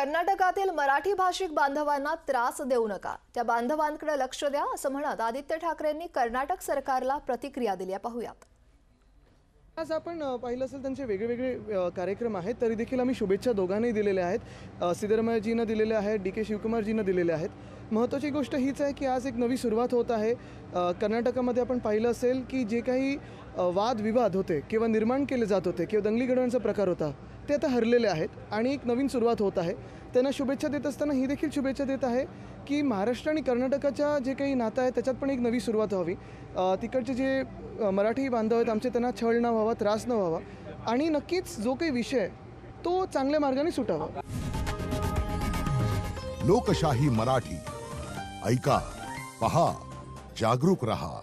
कर्नाटकातील मराठी भाषिक बांधवांना त्रास देऊ नका त्या बांधवांकडे लक्ष द्या असं म्हणत आदित्य ठाकरेंनी कर्नाटक सरकारला प्रतिक्रिया दिली पाहूयात आज आपण पाहिलं असेल त्यांचे वेगवेगळे कार्यक्रम आहेत तरी देखील आम्ही शुभेच्छा दोघांनी दिलेल्या आहेत सिद्धरमयजीनं दिलेल्या आहेत डी के शिवकुमारजीनं दिलेल्या आहेत महत्त्वाची गोष्ट हीच आहे की आज एक नवी सुरुवात होत आहे कर्नाटकामध्ये आपण पाहिलं असेल की जे काही वादविवाद होते किंवा निर्माण केले जात होते किंवा दंगली घडवण्याचा प्रकार होता ते आता हरलेले आहेत आणि एक नवीन सुरुवात होत आहे त्यांना शुभेच्छा देत असताना ही देखील शुभेच्छा देत आहे की महाराष्ट्र आणि कर्नाटकाच्या जे काही नातं आहे त्याच्यात पण एक नवी सुरुवात व्हावी तिकडचे जे मराठी बांधव आहेत आमचे त्यांना छळ न व्हावा त्रास न व्हावा आणि नक्कीच जो काही विषय तो चांगल्या मार्गाने सुटावा लोकशाही मराठी ऐका पहा जागरूक रहा